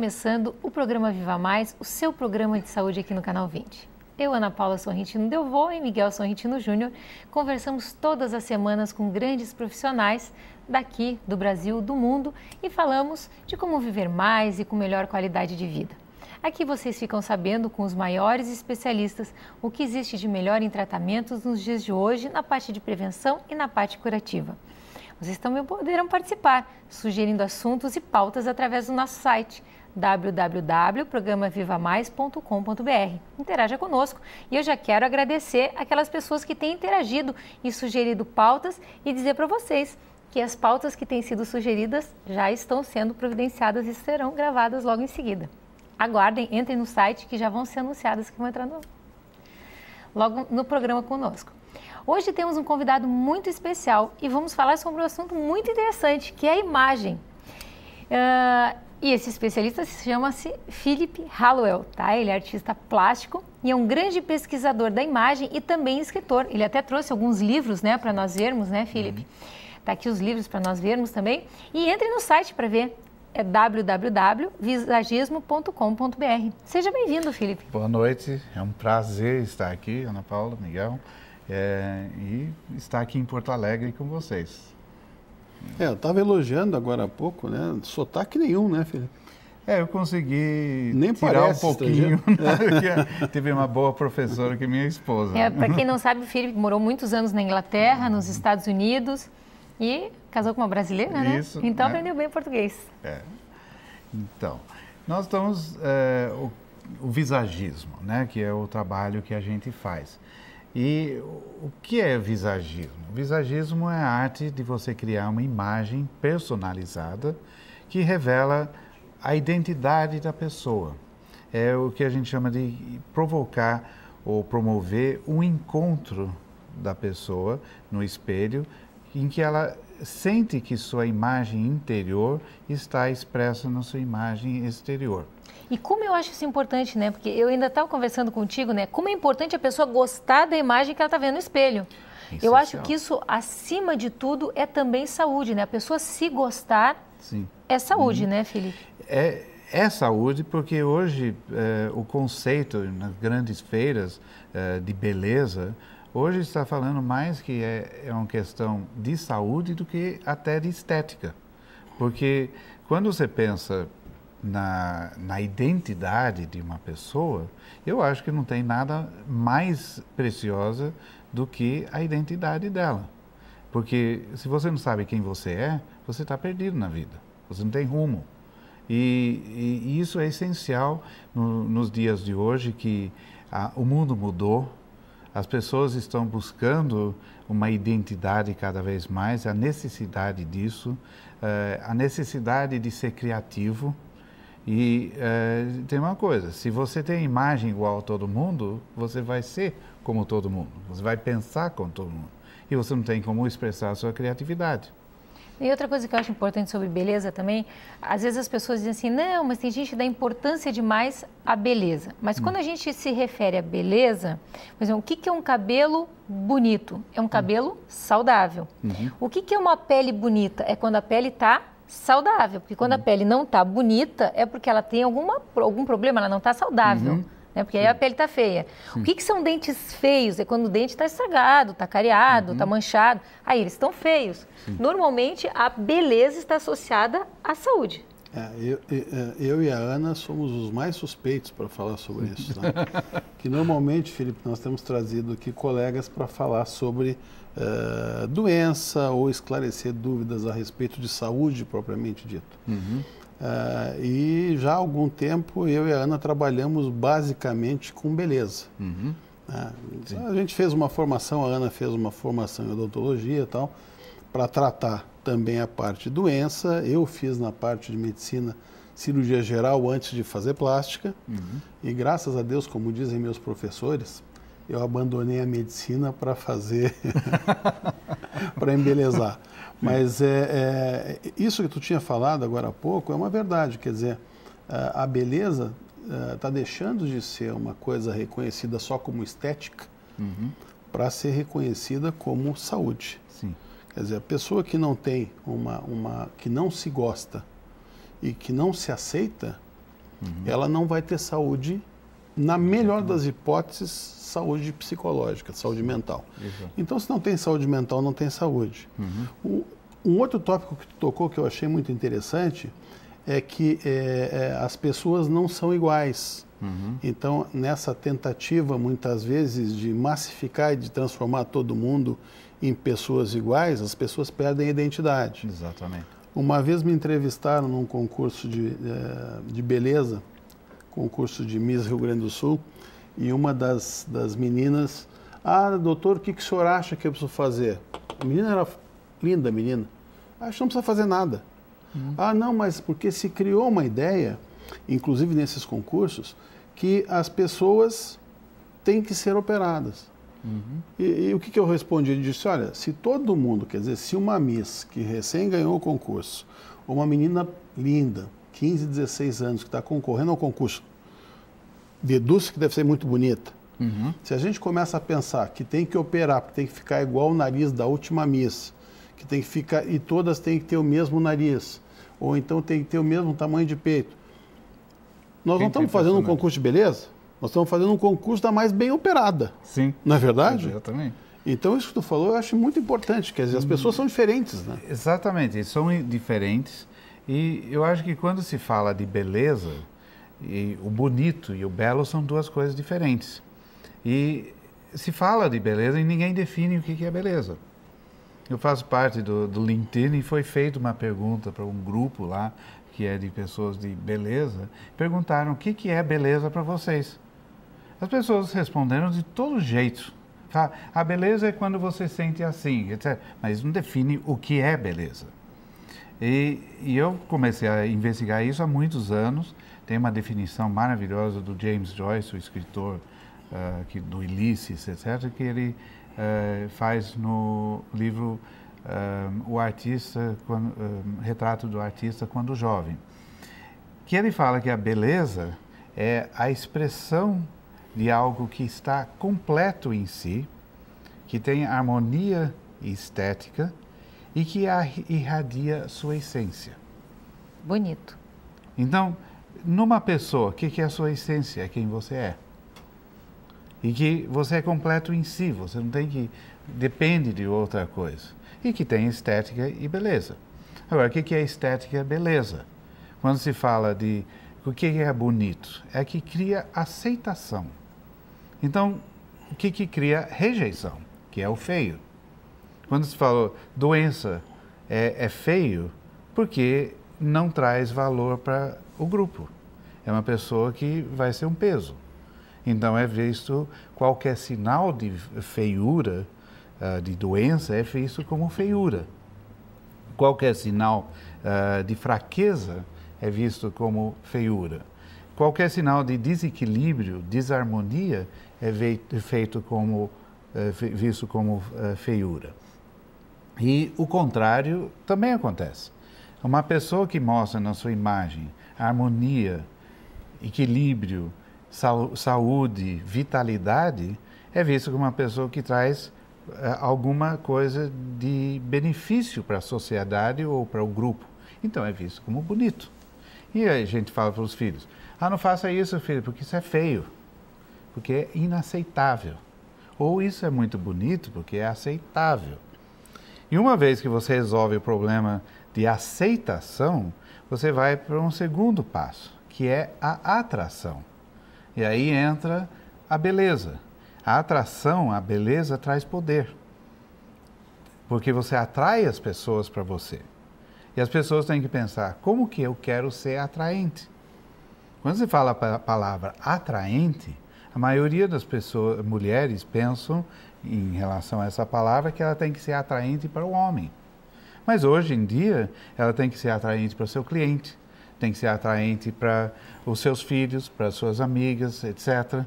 começando o programa Viva Mais, o seu programa de saúde aqui no Canal 20. Eu, Ana Paula Sorrentino Delvô e Miguel Sorrentino Júnior, conversamos todas as semanas com grandes profissionais daqui, do Brasil, do mundo e falamos de como viver mais e com melhor qualidade de vida. Aqui vocês ficam sabendo com os maiores especialistas o que existe de melhor em tratamentos nos dias de hoje na parte de prevenção e na parte curativa. Vocês também poderão participar, sugerindo assuntos e pautas através do nosso site www.programavivamais.com.br. Interaja conosco e eu já quero agradecer aquelas pessoas que têm interagido e sugerido pautas e dizer para vocês que as pautas que têm sido sugeridas já estão sendo providenciadas e serão gravadas logo em seguida. Aguardem, entrem no site que já vão ser anunciadas que vão entrar no... logo no programa conosco. Hoje temos um convidado muito especial e vamos falar sobre um assunto muito interessante, que é a imagem. Ah, e esse especialista chama-se Philip Hallowell, tá? Ele é artista plástico e é um grande pesquisador da imagem e também escritor. Ele até trouxe alguns livros, né, para nós vermos, né, Philip? Uhum. Tá aqui os livros para nós vermos também. E entre no site para ver. É www.visagismo.com.br. Seja bem-vindo, Felipe. Boa noite. É um prazer estar aqui, Ana Paula, Miguel, é, e estar aqui em Porto Alegre com vocês. É, eu estava elogiando agora há pouco, né? Sotaque nenhum, né, Felipe? É, eu consegui Nem tirar um pouquinho. Né? Teve uma boa professora que é minha esposa. É, para quem não sabe, o Felipe morou muitos anos na Inglaterra, nos uhum. Estados Unidos e casou com uma brasileira, né? Isso, então né? aprendeu bem português. É. Então, nós estamos é, o, o visagismo, né? Que é o trabalho que a gente faz. E o que é visagismo? Visagismo é a arte de você criar uma imagem personalizada que revela a identidade da pessoa. É o que a gente chama de provocar ou promover um encontro da pessoa no espelho em que ela sente que sua imagem interior está expressa na sua imagem exterior. E como eu acho isso importante, né? Porque eu ainda estava conversando contigo, né? Como é importante a pessoa gostar da imagem que ela está vendo no espelho. Essencial. Eu é acho que isso, acima de tudo, é também saúde, né? A pessoa se gostar Sim. é saúde, uhum. né, Felipe? É, é saúde porque hoje eh, o conceito nas grandes feiras eh, de beleza hoje está falando mais que é, é uma questão de saúde do que até de estética porque quando você pensa na, na identidade de uma pessoa, eu acho que não tem nada mais preciosa do que a identidade dela. Porque se você não sabe quem você é, você está perdido na vida, você não tem rumo. E, e, e isso é essencial no, nos dias de hoje, que a, o mundo mudou, as pessoas estão buscando uma identidade cada vez mais, a necessidade disso, eh, a necessidade de ser criativo, e uh, tem uma coisa: se você tem imagem igual a todo mundo, você vai ser como todo mundo, você vai pensar como todo mundo. E você não tem como expressar a sua criatividade. E outra coisa que eu acho importante sobre beleza também, às vezes as pessoas dizem assim, não, mas tem gente que dá importância demais à beleza. Mas hum. quando a gente se refere à beleza, por exemplo, o que é um cabelo bonito? É um hum. cabelo hum. saudável. Uhum. O que é uma pele bonita? É quando a pele está saudável. Porque quando uhum. a pele não está bonita, é porque ela tem alguma, algum problema, ela não está saudável. Uhum. Né? Porque aí a pele está feia. Sim. O que, que, são dentes feios? É quando o dente está estragado, está careado, está uhum. manchado. Aí eles estão feios. Sim. Normalmente, a beleza está associada à saúde. É, eu, é, eu, e a Ana somos os mais suspeitos para falar sobre isso. Né? que normalmente, Felipe, nós temos trazido aqui colegas para falar sobre eh, doença ou esclarecer dúvidas a respeito de saúde propriamente dito. Uhum. Uh, e já há algum tempo eu e a Ana trabalhamos basicamente com beleza. Uhum. Uh, a gente fez uma formação, a Ana fez uma formação em odontologia e tal, para tratar também a parte doença. Eu fiz na parte de medicina cirurgia geral antes de fazer plástica. Uhum. E graças a Deus, como dizem meus professores, eu abandonei a medicina para fazer, para embelezar. Mas é, é, isso que tu tinha falado agora há pouco é uma verdade, quer dizer, a beleza está é, deixando de ser uma coisa reconhecida só como estética uhum. para ser reconhecida como saúde. Sim. Quer dizer, a pessoa que não tem uma, uma que não se gosta e que não se aceita, uhum. ela não vai ter saúde na melhor das hipóteses, saúde psicológica, saúde mental. Exato. Então, se não tem saúde mental, não tem saúde. Uhum. O, um outro tópico que tu tocou que eu achei muito interessante é que é, é, as pessoas não são iguais. Uhum. Então, nessa tentativa, muitas vezes, de massificar e de transformar todo mundo em pessoas iguais, as pessoas perdem a identidade. Exatamente. Uma vez me entrevistaram num concurso de, é, de beleza concurso de Miss Rio Grande do Sul, e uma das, das meninas, ah, doutor, o que, que o senhor acha que eu preciso fazer? A menina era linda, menina. Acho que não precisa fazer nada. Hum. Ah, não, mas porque se criou uma ideia, inclusive nesses concursos, que as pessoas têm que ser operadas. Uhum. E, e, o que, que eu respondi? Ele disse: olha, se todo mundo, quer dizer, se uma Miss que recém ganhou o concurso, ou uma menina linda, 15, 16 anos, que está concorrendo ao concurso, deduz que deve ser muito bonita. Uhum. Se a gente começa a pensar que tem que operar, que tem que ficar igual o nariz da última missa, que tem que ficar e todas têm que ter o mesmo nariz, ou então tem que ter o mesmo tamanho de peito. Nós Quem não estamos fazendo um concurso de beleza, nós estamos fazendo um concurso da mais bem operada. Sim. Não é verdade? Exatamente. Então, isso que tu falou eu acho muito importante. Quer dizer, as pessoas são diferentes, né? Exatamente, são diferentes. E eu acho que quando se fala de beleza, e o bonito e o belo são duas coisas diferentes. E se fala de beleza e ninguém define o que é beleza. Eu faço parte do, do LinkedIn e foi feita uma pergunta para um grupo lá, que é de pessoas de beleza. Perguntaram o que, que é beleza para vocês. As pessoas responderam de todo jeito. A beleza é quando você sente assim, etc. Mas não define o que é beleza. E, e eu comecei a investigar isso há muitos anos tem uma definição maravilhosa do James Joyce, o escritor uh, que, do Ulisses, etc., que ele uh, faz no livro uh, O Artista, quando, Retrato do Artista Quando Jovem, que ele fala que a beleza é a expressão de algo que está completo em si, que tem harmonia estética e que irradia sua essência. Bonito. Então, numa pessoa, o que, que, é a sua essência, é quem você é. E que você é completo em si, você não tem que. depende de outra coisa. E que tem estética e beleza. Agora, o que, que é estética e beleza? Quando se fala de o que é bonito, é que cria aceitação. Então, o que, que cria rejeição, que é o feio. Quando se falou doença é, é feio, porque não traz valor para o grupo. É uma pessoa que vai ser um peso. Então é visto qualquer sinal de feiura, ah, de doença, é visto como feiura. Qualquer sinal ah, de fraqueza é visto como feiura. Qualquer sinal de desequilíbrio, desarmonia é feito como eh, visto como eh, feiura. E o contrário também acontece. Uma pessoa que mostra na sua imagem harmonia, equilíbrio, saúde, vitalidade, é vista como uma pessoa que traz eh, alguma coisa de benefício para a sociedade ou para o grupo. Então é visto como bonito. E a gente fala para os filhos: ah, não faça isso, filho, porque isso é feio, porque é inaceitável. Ou isso é muito bonito, porque é aceitável. E uma vez que você resolve o problema de aceitação, você vai para um segundo passo, que é a atração. E aí entra a beleza. A atração, a beleza traz poder. Porque você atrai as pessoas para você. E as pessoas têm que pensar: como que eu quero ser atraente? Quando se fala a palavra atraente, a maioria das pessoas, mulheres pensam em relação a essa palavra que ela tem que ser atraente para o homem. Mas hoje em dia, ela tem que ser atraente para o seu cliente, tem que ser atraente para os seus filhos, para as suas amigas, etc.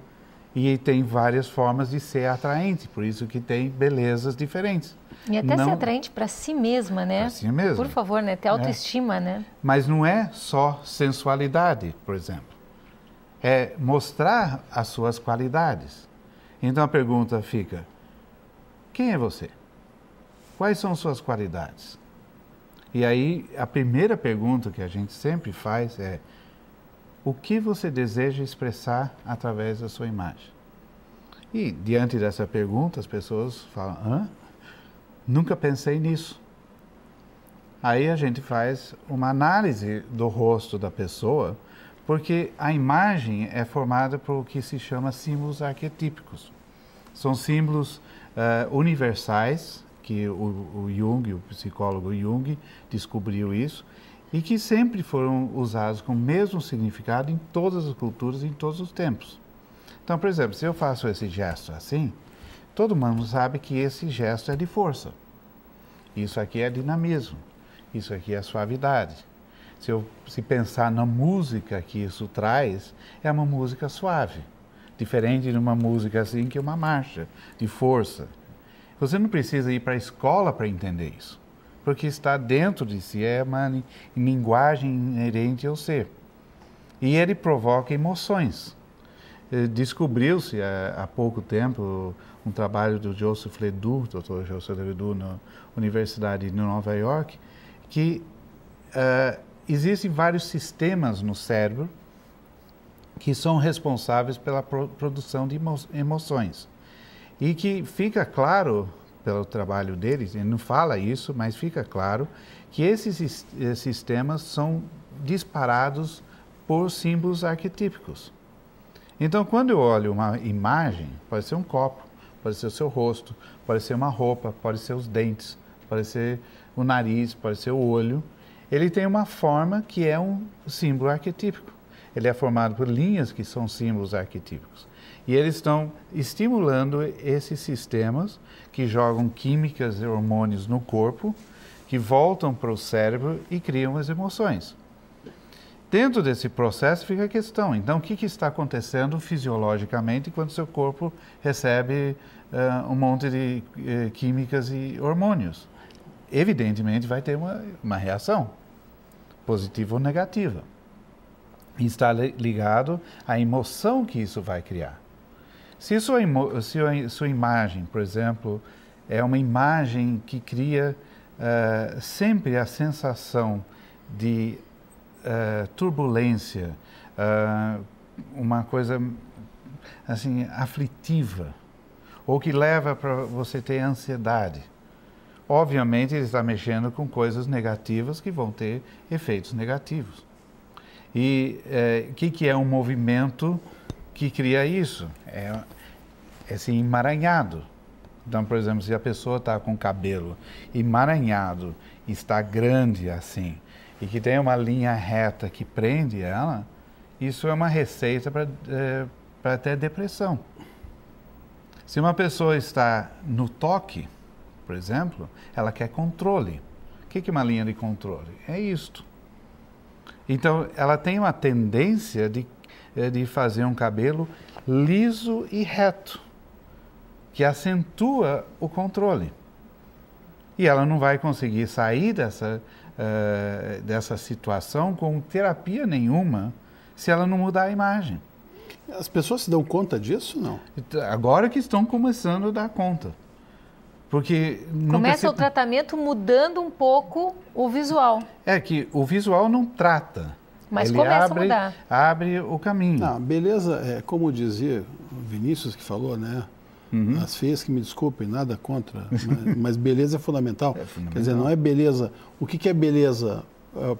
E tem várias formas de ser atraente, por isso que tem belezas diferentes. E até não... ser atraente para si mesma, né? Para si mesma. Por favor, né? Ter é. autoestima, é. né? Mas não é só sensualidade, por exemplo. É mostrar as suas qualidades. Então a pergunta fica: quem é você? Quais são suas qualidades? E aí, a primeira pergunta que a gente sempre faz é: o que você deseja expressar através da sua imagem? E diante dessa pergunta, as pessoas falam: hã? Nunca pensei nisso. Aí a gente faz uma análise do rosto da pessoa, porque a imagem é formada por o que se chama símbolos arquetípicos. São símbolos uh, universais, que o, o Jung, o psicólogo Jung, descobriu isso, e que sempre foram usados com o mesmo significado em todas as culturas, em todos os tempos. Então, por exemplo, se eu faço esse gesto assim, todo mundo sabe que esse gesto é de força. Isso aqui é dinamismo. Isso aqui é suavidade. Se eu se pensar na música que isso traz, é uma música suave diferente de uma música assim que é uma marcha de força. Você não precisa ir para a escola para entender isso, porque está dentro de si, é uma linguagem inerente ao ser. E ele provoca emoções. Eh, descobriu-se eh, há, pouco tempo um trabalho do Joseph Ledoux, Dr. Joseph Ledoux, na Universidade de Nova York, que uh, existem vários sistemas no cérebro que são responsáveis pela produção de emoções. E que fica claro, pelo trabalho deles, ele não fala isso, mas fica claro, que esses eh, sistemas são disparados por símbolos arquetípicos. Então, quando eu olho uma imagem, pode ser um copo, pode ser o seu rosto, pode ser uma roupa, pode ser os dentes, pode ser o nariz, pode ser o olho, ele tem uma forma que é um símbolo arquetípico ele é formado por linhas que são símbolos arquetípicos. E eles estão estimulando esses sistemas que jogam químicas e hormônios no corpo, que voltam para o cérebro e criam as emoções. Dentro desse processo fica a questão, então, o que, que está acontecendo fisiologicamente quando seu corpo recebe uh, um monte de uh, químicas e hormônios? Evidentemente vai ter uma, uma reação, positiva ou negativa está ligado à emoção que isso vai criar. Se sua, se sua imagem, por exemplo, é uma imagem que cria uh, sempre a sensação de uh, turbulência, uh, uma coisa assim aflitiva, ou que leva para você ter ansiedade. Obviamente, ele está mexendo com coisas negativas que vão ter efeitos negativos. E o é, que, que é um movimento que cria isso? É esse é, assim, emaranhado. Então, por exemplo, se a pessoa está com o cabelo emaranhado, está grande assim, e que tem uma linha reta que prende ela, isso é uma receita para é, até depressão. Se uma pessoa está no toque, por exemplo, ela quer controle. O que é uma linha de controle? É isto. Então, ela tem uma tendência de, eh, de fazer um cabelo liso e reto, que acentua o controle. E ela não vai conseguir sair dessa, uh, dessa situação com terapia nenhuma se ela não mudar a imagem. As pessoas se dão conta disso, não? Então, agora que estão começando a dar conta. Porque começa se... o tratamento mudando um pouco o visual. É que o visual não trata. Mas Ele começa abre, a mudar. Abre o caminho. Não, beleza, é, como dizia o Vinícius que falou, né? Uhum. As feias que me desculpem, nada contra, né? mas, beleza é fundamental. é fundamental. Quer dizer, não é beleza. O que, que é beleza?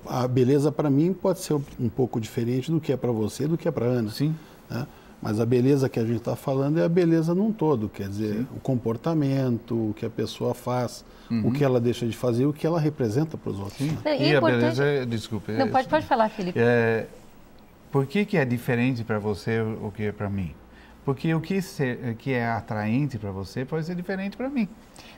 A beleza para mim pode ser um pouco diferente do que é para você, do que é para Ana. Sim. Né? Mas a beleza que a gente está falando é a beleza num todo, quer dizer, Sim. o comportamento, o que a pessoa faz, uhum. o que ela deixa de fazer, o que ela representa para os outros. Né? Não, e, é e a beleza, é, desculpa. É Não, pode, pode falar, Felipe. É, por que, que é diferente para você o que é para mim? Porque o que, ser, que é atraente para você pode ser diferente para mim.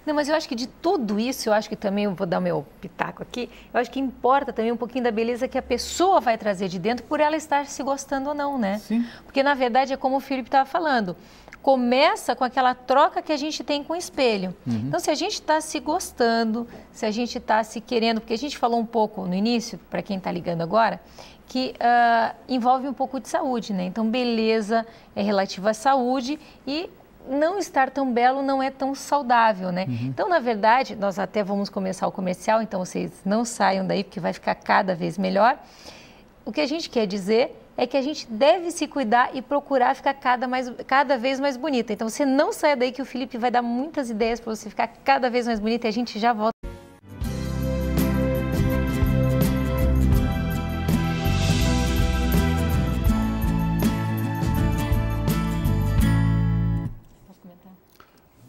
Não, mas eu acho que de tudo isso, eu acho que também, vou dar meu pitaco aqui, eu acho que importa também um pouquinho da beleza que a pessoa vai trazer de dentro por ela estar se gostando ou não, né? Sim. Porque, na verdade, é como o Felipe estava falando, começa com aquela troca que a gente tem com o espelho. Uhum. Então, se a gente está se gostando, se a gente está se querendo, porque a gente falou um pouco no início, para quem está ligando agora, que uh, envolve um pouco de saúde, né? Então, beleza é relativa à saúde e não estar tão belo não é tão saudável, né? Uhum. Então, na verdade, nós até vamos começar o comercial, então vocês não saiam daí porque vai ficar cada vez melhor. O que a gente quer dizer é que a gente deve se cuidar e procurar ficar cada, mais, cada vez mais bonita. Então, você não saia daí que o Felipe vai dar muitas ideias para você ficar cada vez mais bonita e a gente já volta.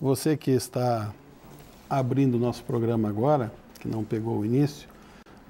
Você que está abrindo o nosso programa agora, que não pegou o início,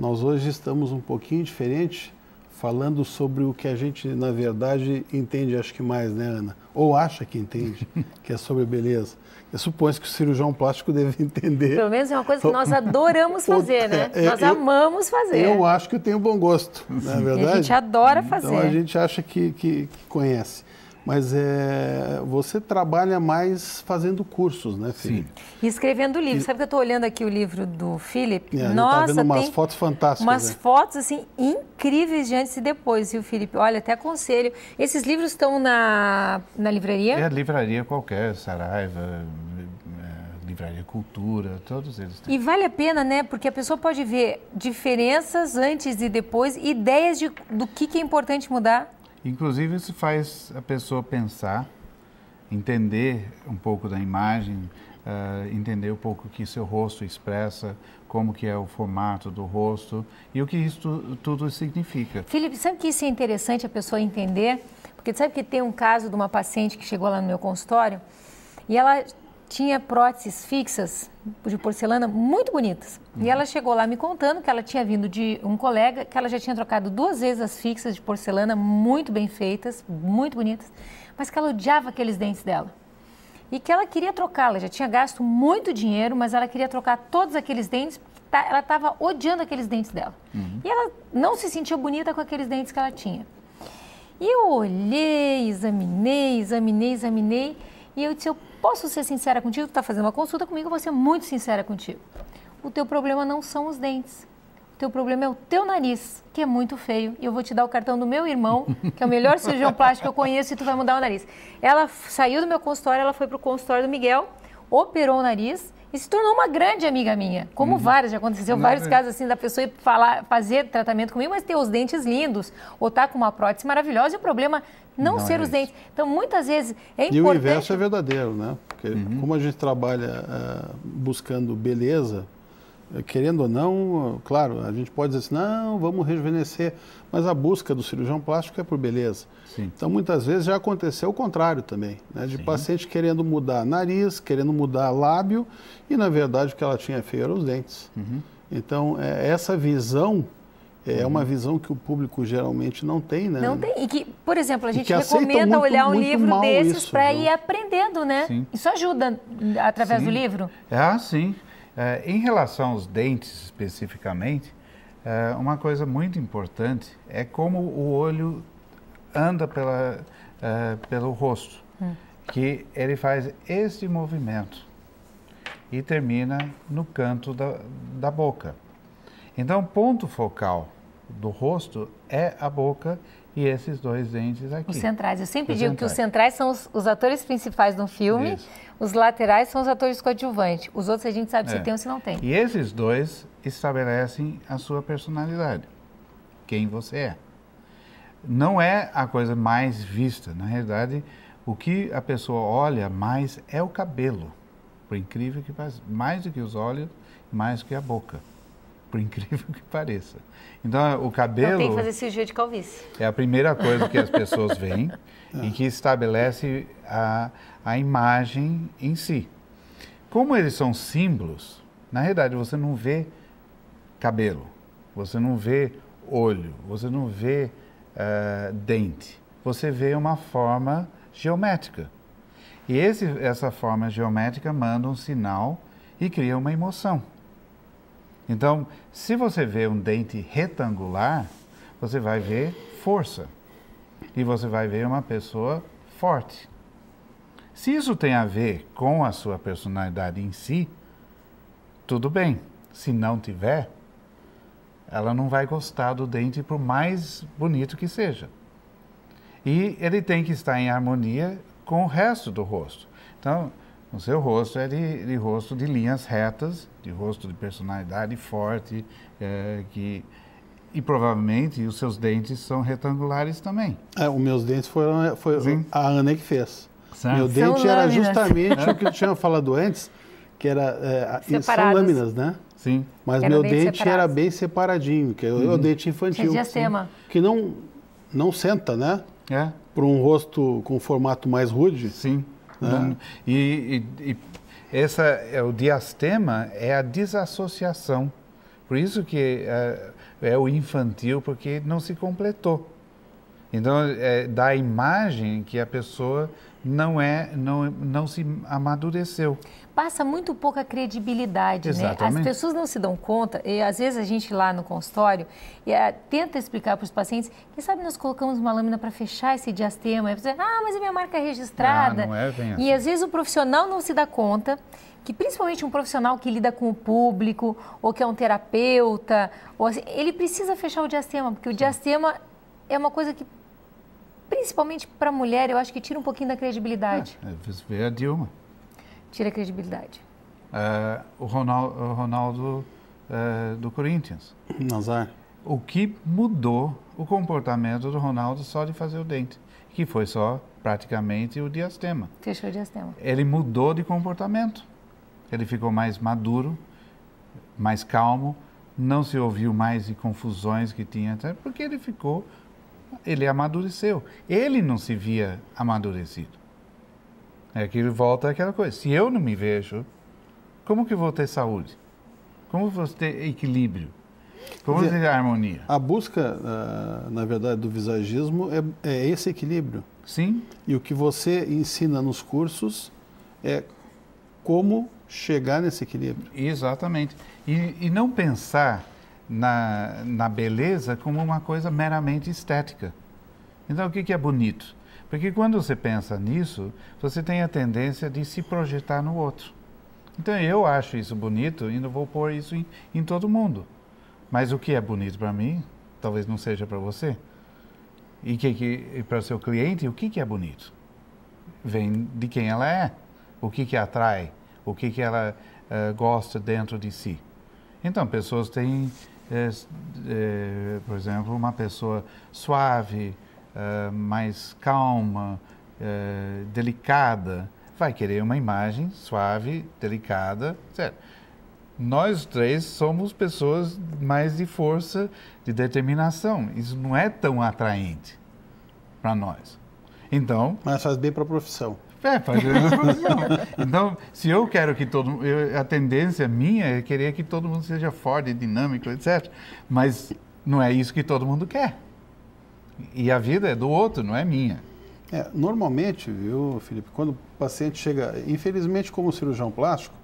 nós hoje estamos um pouquinho diferente, falando sobre o que a gente, na verdade, entende, acho que mais, né, Ana? Ou acha que entende, que é sobre beleza. Eu suponho que o cirurgião plástico deve entender. Pelo menos é uma coisa que nós adoramos fazer, né? É, é, nós eu, amamos fazer. Eu acho que eu tenho bom gosto, na é verdade. E a gente adora fazer. Então a gente acha que, que, que conhece. Mas é, você trabalha mais fazendo cursos, né, Felipe? Sim. E escrevendo livros. E... Sabe que eu estou olhando aqui o livro do Felipe? É, tá Nossa, tá vendo umas fotos fantásticas. Umas né? fotos, assim, incríveis de antes e depois, viu, Felipe? Olha, até aconselho. Esses livros estão na, na livraria? É, livraria qualquer, Saraiva, é, Livraria Cultura, todos eles têm. E vale a pena, né? Porque a pessoa pode ver diferenças antes e depois, ideias de, do que, que é importante mudar. Inclusive, isso faz a pessoa pensar, entender um pouco da imagem, uh, entender um pouco o que seu rosto expressa, como que é o formato do rosto e o que isso tudo significa. Felipe, sabe que isso é interessante a pessoa entender? Porque sabe que tem um caso de uma paciente que chegou lá no meu consultório e ela tinha próteses fixas de porcelana muito bonitas. Uhum. E ela chegou lá me contando que ela tinha vindo de um colega, que ela já tinha trocado duas vezes as fixas de porcelana, muito bem feitas, muito bonitas, mas que ela odiava aqueles dentes dela. E que ela queria trocar, ela já tinha gasto muito dinheiro, mas ela queria trocar todos aqueles dentes, porque tá, ela estava odiando aqueles dentes dela. Uhum. E ela não se sentia bonita com aqueles dentes que ela tinha. E eu olhei, examinei, examinei, examinei e eu disse: Eu posso ser sincera contigo? Tu está fazendo uma consulta comigo, eu vou ser muito sincera contigo. O teu problema não são os dentes. O teu problema é o teu nariz, que é muito feio. E eu vou te dar o cartão do meu irmão, que é o melhor cirurgião plástico que eu conheço, e tu vai mudar o nariz. Ela saiu do meu consultório, ela foi para o consultório do Miguel operou o nariz e se tornou uma grande amiga minha. Como uhum. várias, já aconteceu Não, vários é. casos assim da pessoa ir falar, fazer tratamento comigo, mas ter os dentes lindos, ou estar tá com uma prótese maravilhosa e o problema não, não ser é os dentes. Então, muitas vezes é e importante. E o inverso é verdadeiro, né? Porque uhum. como a gente trabalha uh, buscando beleza, querendo ou não, claro, a gente pode dizer assim, não, vamos rejuvenescer, mas a busca do cirurgião plástico é por beleza. Sim. Então, muitas vezes já aconteceu o contrário também, né? de Sim. paciente querendo mudar nariz, querendo mudar lábio, e na verdade o que ela tinha feio eram os dentes. Uhum. Então, é, essa visão é uhum. uma visão que o público geralmente não tem, né? Não tem. E que, por exemplo, a gente recomenda muito, olhar um livro desses para ir aprendendo, né? Sim. Isso ajuda através sim. do livro? Ah, sim. Eh, em relação aos dentes especificamente, é, uma coisa muito importante é como o olho anda pela, é, pelo rosto, hum. que ele faz esse movimento e termina no canto da, da boca. Então, ponto focal do rosto é a boca e esses dois entes aqui. Os centrais. Eu sempre os digo centrais. que os centrais são os, os atores principais do filme, Isso. os laterais são os atores coadjuvantes. Os outros a gente sabe é. se tem ou se não tem. E esses dois estabelecem a sua personalidade, quem você é. Não é a coisa mais vista. Na realidade, o que a pessoa olha mais é o cabelo. Por incrível que pareça, mais do que os olhos, mais do que a boca por incrível que pareça. Então, é, o cabelo. Não tem que fazer cirurgia de calvície. É a primeira coisa que as pessoas veem e que estabelece a, a imagem em si. Como eles são símbolos, na realidade você não vê cabelo, você não vê olho, você não vê uh, dente, você vê uma forma geométrica. E esse, essa forma geométrica manda um sinal e cria uma emoção. Então, se você vê um dente retangular, você vai ver força. E você vai ver uma pessoa forte. Se isso tem a ver com a sua personalidade em si, tudo bem. Se não tiver, ela não vai gostar do dente por mais bonito que seja. E ele tem que estar em harmonia com o resto do rosto. Então, o seu rosto é de, de rosto de linhas retas, de rosto de personalidade forte, é, que e provavelmente os seus dentes são retangulares também. É, os meus dentes foram foi a Ana que fez. Certo. Meu dente são era lâminas. justamente o que eu tinha falado antes, que era é, são lâminas, né? Sim. Mas era meu dente separado. era bem separadinho, que é, é uhum. o dente infantil. Diastema. Que não não senta, né? É. Para um rosto com formato mais rude. Sim. Ah. Não, e, e, e essa é o diastema é a desassociação. Por isso que é, é o infantil, porque não se completou. Então, é, dá a imagem que a pessoa não é não, não se amadureceu. Passa muito pouca credibilidade, Exatamente. né? As pessoas não se dão conta, e às vezes a gente lá no consultório e, a, eh, tenta explicar para os pacientes, quem sabe nós colocamos uma lâmina para fechar esse diastema, e você, ah, mas é minha marca é registrada. Ah, não é, bem assim. E às vezes o profissional não se dá conta que principalmente um profissional que lida com o público, ou que é um terapeuta, ou assim, ele precisa fechar o diastema, porque o diastema é uma coisa que principalmente para mulher, eu acho que tira um pouquinho da credibilidade. É, é vê a Dilma. Tira a credibilidade. É, o Ronaldo, o Ronaldo é, do Corinthians. Nazar. O que mudou o comportamento do Ronaldo só de fazer o dente, que foi só praticamente o diastema. Fechou o diastema. Ele mudou de comportamento. Ele ficou mais maduro, mais calmo, não se ouviu mais de confusões que tinha, até porque ele ficou ele amadureceu. Ele não se via amadurecido. É que volta àquela coisa. Se eu não me vejo, como que vou ter saúde? Como vou ter equilíbrio? Como vou ter harmonia? A busca, ah, na verdade, do visagismo é, é esse equilíbrio. Sim. E o que você ensina nos cursos é como chegar nesse equilíbrio. Exatamente. E, e não pensar na, na beleza como uma coisa meramente estética. Então, o que, que é bonito? Porque quando você pensa nisso, você tem a tendência de se projetar no outro. Então, eu acho isso bonito e não vou pôr isso em, em todo mundo. Mas o que é bonito para mim, talvez não seja para você. E, que, que para o seu cliente, o que, que é bonito? Vem de quem ela é, o que, que atrai, o que, que ela uh, gosta dentro de si. Então, pessoas têm é, é, por exemplo, uma pessoa suave, é, mais calma, é, delicada, vai querer uma imagem suave, delicada, certo Nós três somos pessoas mais de força, de determinação. Isso não é tão atraente para nós. Então. Mas faz bem para a profissão. É, fazer não. Então, se eu quero que todo mundo. a tendência minha é querer que todo mundo seja forte, dinâmico, etc. Mas não é isso que todo mundo quer. E a vida é do outro, não é minha. É, normalmente, viu, Felipe, quando o paciente chega, infelizmente, como cirurgião plástico,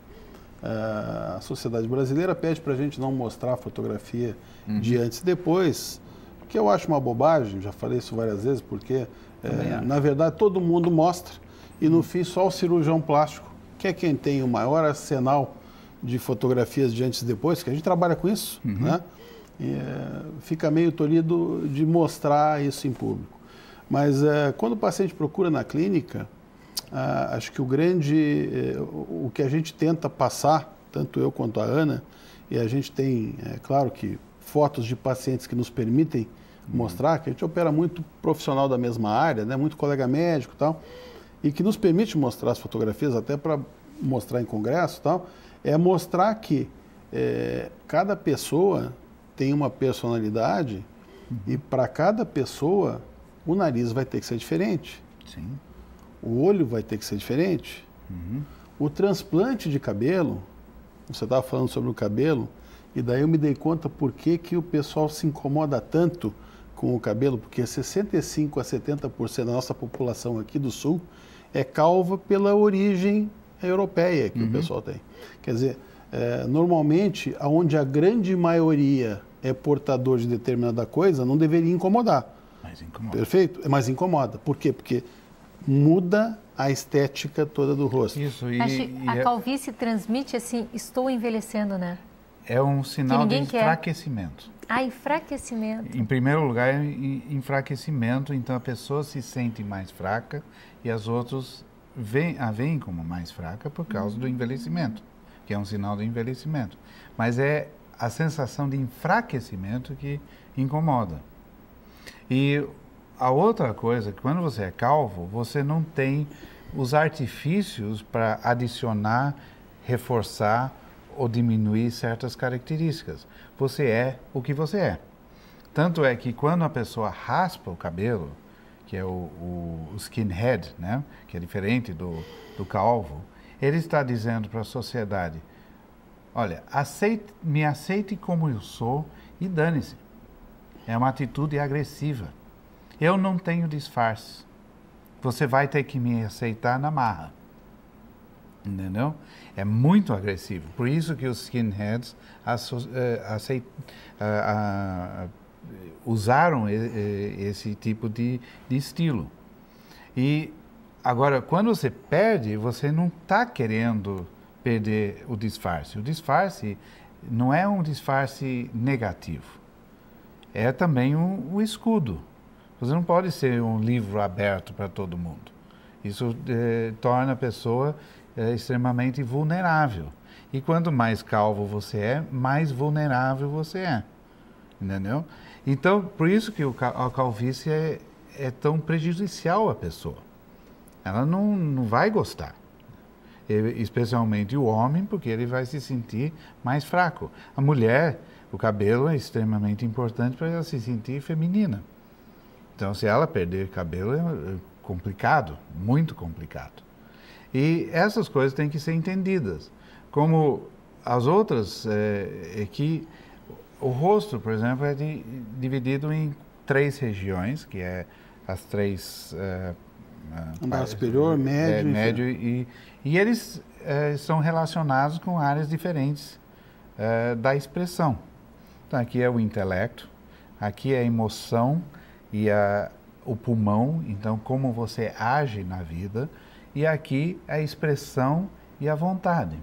eh, a sociedade brasileira pede para a gente não mostrar a fotografia uhum. de antes e depois, que eu acho uma bobagem, já falei isso várias vezes, porque é, na verdade todo mundo mostra e no fim só o cirurgião plástico, que é quem tem o maior arsenal de fotografias de antes e depois, que a gente trabalha com isso, uhum. né? E, é, fica meio tolhido de mostrar isso em público. Mas é, quando o paciente procura na clínica, acho que o grande, é, o que a gente tenta passar, tanto eu quanto a Ana, e a gente tem, é claro que fotos de pacientes que nos permitem uhum. mostrar, que a gente opera muito profissional da mesma área, né, muito colega médico e tal, e que nos permite mostrar as fotografias até para mostrar em congresso e tal, é mostrar que é, cada pessoa tem uma personalidade uhum. e para cada pessoa o nariz vai ter que ser diferente. Sim. O olho vai ter que ser diferente. Uhum. O transplante de cabelo, você estava falando sobre o cabelo, e daí eu me dei conta por que, que o pessoal se incomoda tanto com o cabelo, porque 65 a 70% da nossa população aqui do sul é calva pela origem europeia que uhum. o pessoal tem. Quer dizer, é, normalmente, onde a grande maioria é portador de determinada coisa, não deveria incomodar. Mas incomoda. Perfeito? Mas incomoda. Por quê? Porque muda a estética toda do rosto. Isso, e, a é calvície transmite assim, estou envelhecendo, né? é um sinal de enfraquecimento. Quer. Ah, enfraquecimento. Em primeiro lugar, é enfraquecimento, então a pessoa se sente mais fraca e as outras veem, a veem como mais fraca por causa uhum. do envelhecimento, que é um sinal do envelhecimento. Mas é a sensação de enfraquecimento que incomoda. E a outra coisa, que quando você é calvo, você não tem os artifícios para adicionar, reforçar ou diminuir certas características. Você é o que você é. Tanto é que quando a pessoa raspa o cabelo, que é o, o skinhead, né? que é diferente do, do calvo, ele está dizendo para a sociedade: olha, aceite, me aceite como eu sou e dane-se. É uma atitude agressiva. Eu não tenho disfarce. Você vai ter que me aceitar na marra entendeu? É muito agressivo. Por isso que os skinheads eh, aceit, eh, usaram esse tipo de, de estilo. E agora, quando você perde, você não está querendo perder o disfarce. O disfarce não é um disfarce negativo. É também um, um escudo. Você não pode ser um livro aberto para todo mundo. Isso eh, torna a pessoa é, extremamente vulnerável. E quanto mais calvo você é, mais vulnerável você é. Entendeu? Então, por isso que a calvície é, é tão prejudicial à pessoa. Ela não, não vai gostar. especialmente o homem, porque ele vai se sentir mais fraco. A mulher, o cabelo é extremamente importante para ela se sentir feminina. Então, se ela perder cabelo, é, é complicado, muito complicado. E essas coisas têm que ser entendidas. Como as outras, é, é que o rosto, por exemplo, é de, dividido em três regiões, que é as três... É, eh, eh, Andar superior, né? médio... É, médio e, e eles é, são relacionados com áreas diferentes da expressão. Então, aqui é o intelecto, aqui é a emoção e a, o pulmão, então como você age na vida, e aqui é a expressão e a vontade.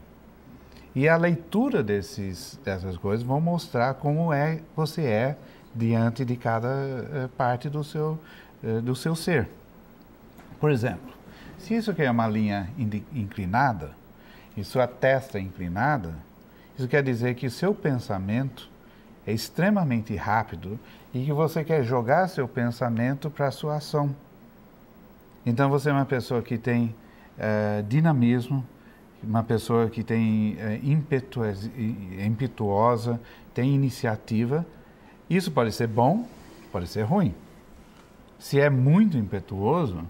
E a leitura desses, dessas coisas vão mostrar como é você é diante de cada eh, parte do seu, eh, do seu ser. Por exemplo, se isso aqui é uma linha inclinada, e sua testa é inclinada, isso quer dizer que seu pensamento é extremamente rápido e que você quer jogar seu pensamento para a sua ação. Então você é uma pessoa que tem eh, dinamismo, uma pessoa que tem eh, eh, impetuosa, tem iniciativa. Isso pode ser bom, pode ser ruim. Se é muito impetuoso,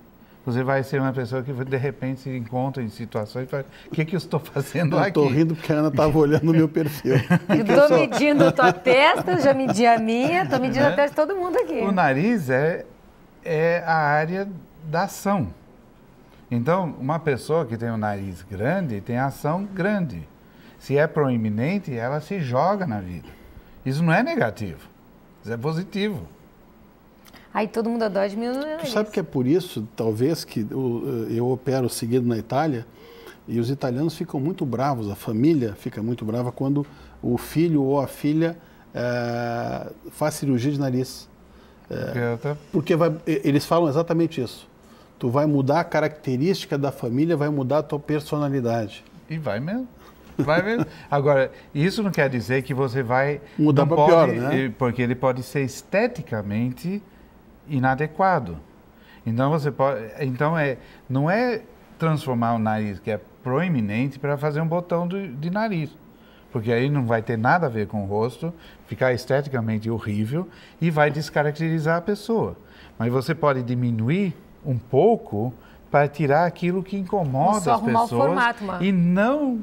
você vai ser uma pessoa que de repente se encontra em situações e fala, o que, que eu estou fazendo eu aqui? Estou rindo porque a Ana estava olhando o meu perfil. estou medindo a tua testa, já medi a minha, estou medindo é? a né? testa de todo mundo aqui. O nariz é, é a área da ação. Então, uma pessoa que tem o um nariz grande tem ação grande. Se é proeminente, ela se joga na vida. Isso não é negativo, isso é positivo. Aí todo mundo adora diminuir. Tu sabe que é por isso, talvez, que eu, eh, eu opero seguido na Itália e os italianos ficam muito bravos, a família fica muito brava quando o filho ou a filha é, faz cirurgia de nariz. É, Porque vai, eles falam exatamente isso. Tu vai mudar a característica da família, vai mudar a tua personalidade. E vai mesmo. Vai mesmo. Agora, isso não quer dizer que você vai mudar para pior, né? Porque ele pode ser esteticamente inadequado. Então você pode, então é, não é transformar o nariz que é proeminente para fazer um botão do, de nariz porque aí não vai ter nada a ver com o rosto, ficar esteticamente horrível e vai descaracterizar a pessoa. Mas você pode diminuir um pouco para tirar aquilo que incomoda as pessoas formato, e não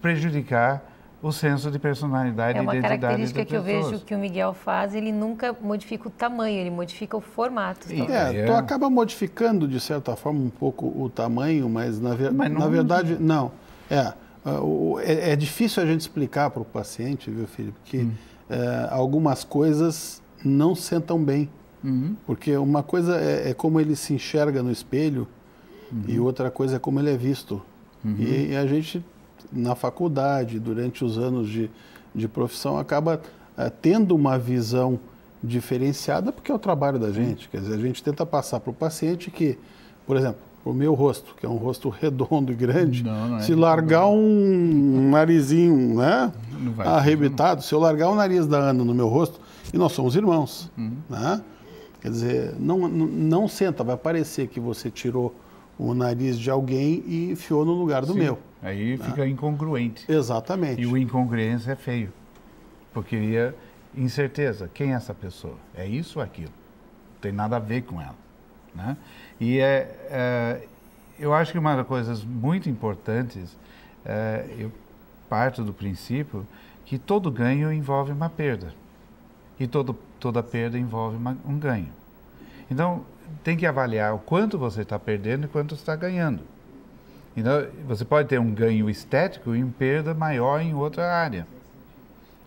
prejudicar o senso de personalidade é e identidade das pessoas. É uma característica que eu vejo que o Miguel faz, ele nunca modifica o tamanho, ele modifica o formato. Então. É, tu é. acaba modificando, de certa forma, um pouco o tamanho, mas na, ver... mas não... na verdade, não. É, ah, é, é difícil a gente explicar para o paciente, viu, Felipe, que uhum. é, algumas coisas não sentam bem. Uhum. Porque uma coisa é, é, como ele se enxerga no espelho uhum. e outra coisa é como ele é visto. Uhum. E, e, a gente, na faculdade, durante os anos de, de profissão, acaba eh, tendo uma visão diferenciada porque é o trabalho da gente. Quer dizer, a gente tenta passar para o paciente que, por exemplo, o meu rosto, que é um rosto redondo e grande, não, não é se largar um narizinho, né? arrebitado, se eu largar o nariz da Ana no meu rosto, e nós somos irmãos, uhum. né? Quer dizer, não, não senta, vai parecer que você tirou o nariz de alguém e enfiou no lugar do Sim. meu. Aí né? fica incongruente. Exatamente. E o incongruência é feio. Porque ia é incerteza, quem é essa pessoa? É isso ou aquilo? Não tem nada a ver com ela. Né? E é, é, eu acho que uma das coisas muito importantes, é, eu parto do princípio que todo ganho envolve uma perda. E todo, toda perda envolve uma, um ganho. Então, tem que avaliar o quanto você está perdendo e quanto está ganhando. Então, você pode ter um ganho estético e uma perda maior em outra área.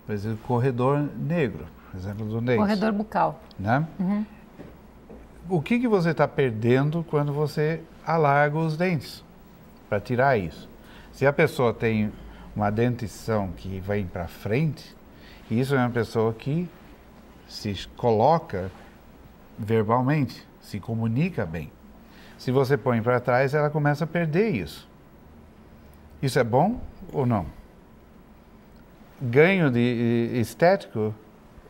Por exemplo, corredor negro, por exemplo, do Corredor bucal. Né? Uhum o que, que você está perdendo quando você alarga os dentes para tirar isso? Se a pessoa tem uma dentição que vai para frente, isso é uma pessoa que se coloca verbalmente, se comunica bem. Se você põe para trás, ela começa a perder isso. Isso é bom ou não? Ganho de estético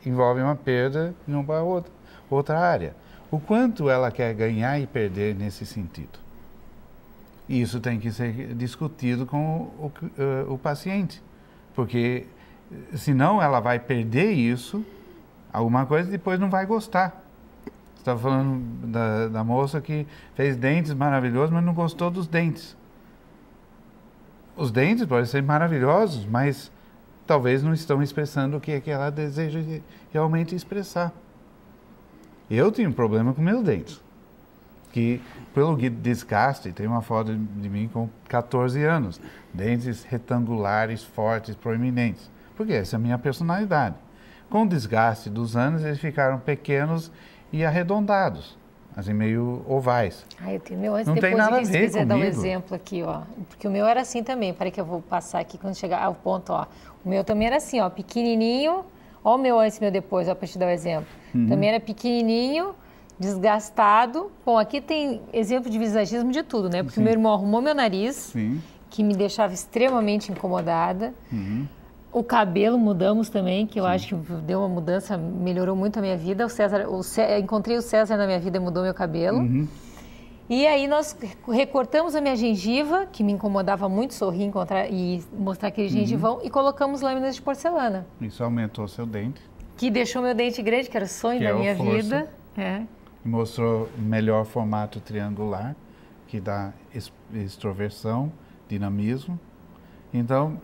envolve uma perda em uma outra, outra área o quanto ela quer ganhar e perder nesse sentido. E isso tem que ser discutido com o, o, eh, o paciente, porque eh, senão ela vai perder isso, alguma coisa, e depois não vai gostar. Você estava falando da, da moça que fez dentes maravilhosos, mas não gostou dos dentes. Os dentes podem ser maravilhosos, mas talvez não estão expressando o que é que ela deseja realmente expressar. Eu tinha um problema com meus dentes. Que, pelo desgaste, tem uma foto de mim com 14 anos. Dentes retangulares, fortes, proeminentes. Porque essa é a minha personalidade. Com o desgaste dos anos, eles ficaram pequenos e arredondados assim, meio ovais. Ah, eu tenho meu antes não depois tem nada a ver quiser comigo. dar um exemplo aqui, ó. Porque o meu era assim também, para que eu vou passar aqui quando chegar ao ponto, ó. O meu também era assim, ó, pequenininho, Olha o meu antes e meu depois, para te dar um exemplo. Uhum. Também era pequenininho, desgastado. Bom, aqui tem exemplo de visagismo de tudo, né? Porque Sim. meu irmão arrumou meu nariz, Sim. que me deixava extremamente incomodada. Uhum. O cabelo mudamos também, que eu Sim. acho que deu uma mudança, melhorou muito a minha vida. O César, o César, encontrei o César na minha vida, e mudou meu cabelo. Uhum. E aí nós recortamos a minha gengiva, que me incomodava muito sorrir e mostrar aquele uhum. gengivão, e colocamos lâminas de porcelana. Isso aumentou seu dente. Que deixou meu dente grande, que era o sonho que da é minha vida. É. Mostrou melhor formato triangular, que dá extroversão, dinamismo. Então,